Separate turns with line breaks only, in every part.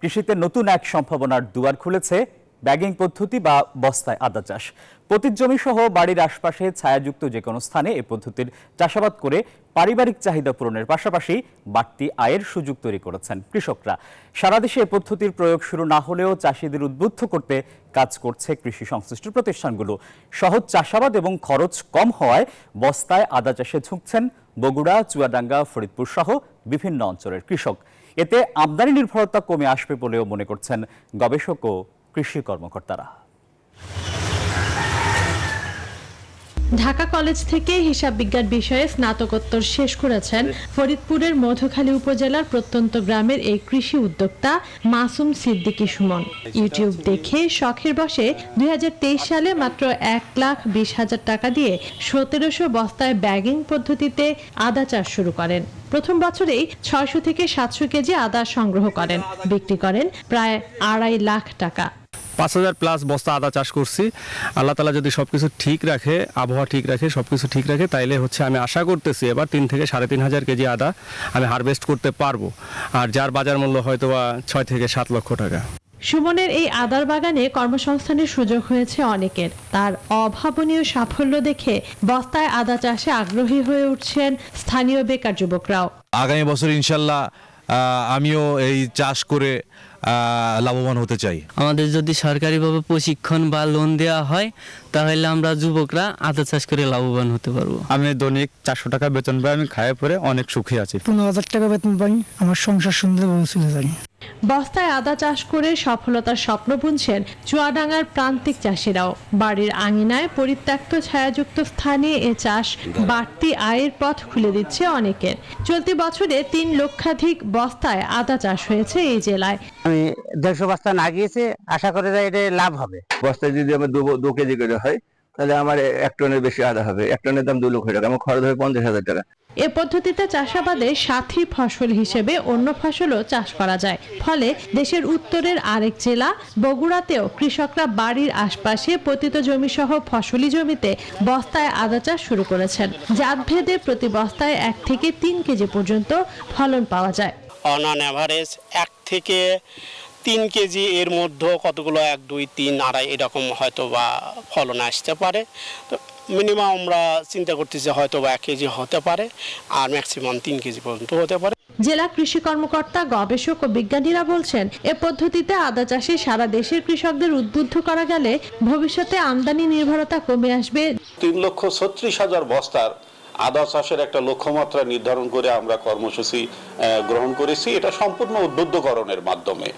কৃষিতে নতুন এক সম্ভাবনার দুয়ার খুলেছে ব্যাগিং পদ্ধতি বা বস্তায় আদা চাষ পতির জমি সহ বাড়ির আশপাশে ছায়াযুক্ত যে কোনো স্থানে এ পদ্ধতির চাষাবাদ করে পারিবারিক চাহিদা পূরণের পাশাপাশি বাড়তি আয়ের সুযোগ তৈরি করেছেন কৃষকরা সারা দেশে এ পদ্ধতির প্রয়োগ শুরু না হলেও চাষিদের উদ্বুদ্ধ করতে কাজ করছে কৃষি সংশ্লিষ্ট প্রতিষ্ঠানগুলো সহজ চাষাবাদ এবং খরচ কম হওয়ায় বস্তায় আদা চাষে ঝুঁকছেন বগুড়া চুয়াডাঙ্গা ফরিদপুর সহ বিভিন্ন অঞ্চলের কৃষক এতে আমদানি নির্ভরতা কমে আসবে বলেও মনে করছেন গবেষক ও কৃষি কর্মকর্তারা
ঢাকা কলেজ থেকে হিসাব বিজ্ঞান বিষয়ে স্নাতকোত্তর শেষ করেছেন ফরিদপুরের মধুখালী উপজেলার প্রত্যন্ত গ্রামের এই কৃষি উদ্যোক্তা মাসুম সিদ্দিকি সুমন ইউটিউব দেখে শখের বসে দুই সালে মাত্র এক লাখ বিশ হাজার টাকা দিয়ে সতেরোশো বস্তায় ব্যাগিং পদ্ধতিতে আদা চাষ শুরু করেন প্রথম বছরেই ছয়শো থেকে সাতশো কেজি আদা সংগ্রহ করেন বিক্রি করেন প্রায় আড়াই লাখ টাকা
পাঁচ হাজার প্লাস বস্তা আদা চাষ করছি আল্লাহ তালা যদি সব কিছু ঠিক রাখে আবহাওয়া ঠিক রাখে সব কিছু ঠিক রাখে তাইলে হচ্ছে আমি আশা করতেছি এবার তিন থেকে সাড়ে তিন হাজার কেজি আদা আমি হারভেস্ট করতে পারবো আর যার বাজার মূল্য হয়তো বা ছয় থেকে সাত লক্ষ টাকা
সুমনের এই আদার বাগানে কর্মসংস্থানের সুযোগ হয়েছে অনেকের তার অভাবনীয় সাফল্য দেখে বস্তায় আদা চাষে আগ্রহী হয়ে উঠছেন স্থানীয় বেকার যুবকরাও
আগামী বছর ইনশাল্লাহ আমিও এই চাষ করে লাভবান হতে চাই
আমাদের যদি সরকারিভাবে প্রশিক্ষণ বা লোন দেওয়া হয়
তাহলে আমরা যুবকরা আদা চাষ করে লাভবান হতে পারবো আমি দৈনিক চারশো টাকা বেতন পাই আমি খায় পরে অনেক সুখী আছি পনেরো হাজার টাকা বেতন পাই আমার সংসার সুন্দরভাবে চলে যায়
বস্তায় আদা চাষ করে সফলতার স্বপ্ন বুনছেন চুয়াডাঙ্গার প্রান্তিক চাষিরাও বাড়ির আঙিনায় পরিত্যক্ত ছায়াযুক্ত স্থানে এ চাষ বাড়তি আয়ের পথ খুলে দিচ্ছে অনেকের চলতি বছরে তিন লক্ষাধিক বস্তায় আদা চাষ হয়েছে এই জেলায় আমি দেড়শো বস্তা না গিয়েছে আশা করে এটা লাভ হবে
বস্তায় যদি আমার দু কেজি করে হয়
তাহলে আমার এক টনের বেশি আদা হবে এক টনের দাম দু লক্ষ টাকা আমার খরচ হবে পঞ্চাশ হাজার টাকা এ পদ্ধতিতে চাষাবাদে সাথী ফসল হিসেবে অন্য ফসলও চাষ করা যায় ফলে দেশের উত্তরের আরেক জেলা বগুড়াতেও কৃষকরা বাড়ির আশপাশে পতিত জমি সহ ফসলি জমিতে বস্তায় আদা চাষ শুরু করেছেন ভেদে প্রতি বস্তায় এক থেকে তিন কেজি পর্যন্ত ফলন পাওয়া যায়
অন অ্যাভারেজ এক থেকে তিন কেজি এর মধ্যেও কতগুলো এক দুই তিন আড়াই এরকম হয়তো বা ফলন আসতে পারে তো মিনিমাম আমরা চিন্তা করতেছি হয়তো বা এক কেজি হতে পারে আর ম্যাক্সিমাম তিন কেজি পর্যন্ত হতে পারে
জেলা কৃষি কর্মকর্তা গবেষক ও বিজ্ঞানীরা বলছেন এ পদ্ধতিতে আদা চাষে সারা দেশের কৃষকদের উদ্বুদ্ধ করা গেলে ভবিষ্যতে আমদানি নির্ভরতা কমে আসবে
তিন লক্ষ ছত্রিশ হাজার বস্তার আদা চাষের একটা লক্ষ্যমাত্রা নির্ধারণ করে আমরা কর্মসূচি গ্রহণ করেছি এটা সম্পূর্ণ উদ্বুদ্ধকরণের মাধ্যমে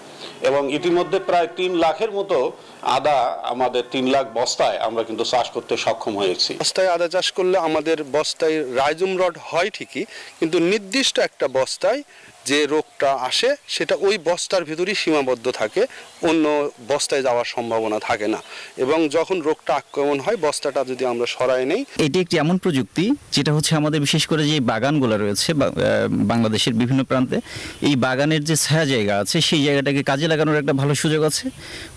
এবং ইতিমধ্যে প্রায় তিন লাখের মতো আদা আমাদের তিন লাখ বস্তায় আমরা কিন্তু চাষ করতে সক্ষম হয়েছি বস্তায় আদা চাষ করলে আমাদের বস্তায় রাইজুম রড হয় ঠিকই কিন্তু নির্দিষ্ট একটা বস্তায় যে রোগটা আসে সেটা ওই বস্তার ভিতরেই সীমাবদ্ধ থাকে অন্য বস্তায় যাওয়ার সম্ভাবনা থাকে না এবং যখন রোগটা আক্রমণ হয় বস্তাটা যদি আমরা সরাই নেই এটি একটি এমন প্রযুক্তি যেটা হচ্ছে আমাদের বিশেষ করে যে বাগানগুলো রয়েছে বাংলাদেশের বিভিন্ন প্রান্তে এই বাগানের যে ছায়া জায়গা আছে সেই জায়গাটাকে কাজে লাগানোর একটা ভালো সুযোগ আছে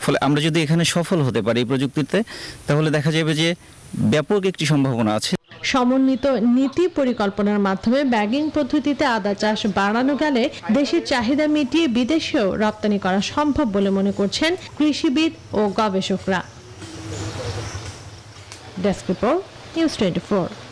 ফলে আমরা যদি এখানে সফল হতে পারি এই প্রযুক্তিতে তাহলে দেখা যাবে যে ব্যাপক একটি সম্ভাবনা আছে
সমন্বিত নীতি পরিকল্পনার মাধ্যমে ব্যাগিং পদ্ধতিতে আদা চাষ বাড়ানো গেলে দেশের চাহিদা মিটিয়ে বিদেশেও রপ্তানি করা সম্ভব বলে মনে করছেন কৃষিবিদ ও গবেষকরা ডেস্ক রিপোর্ট নিউজ টোয়েন্টি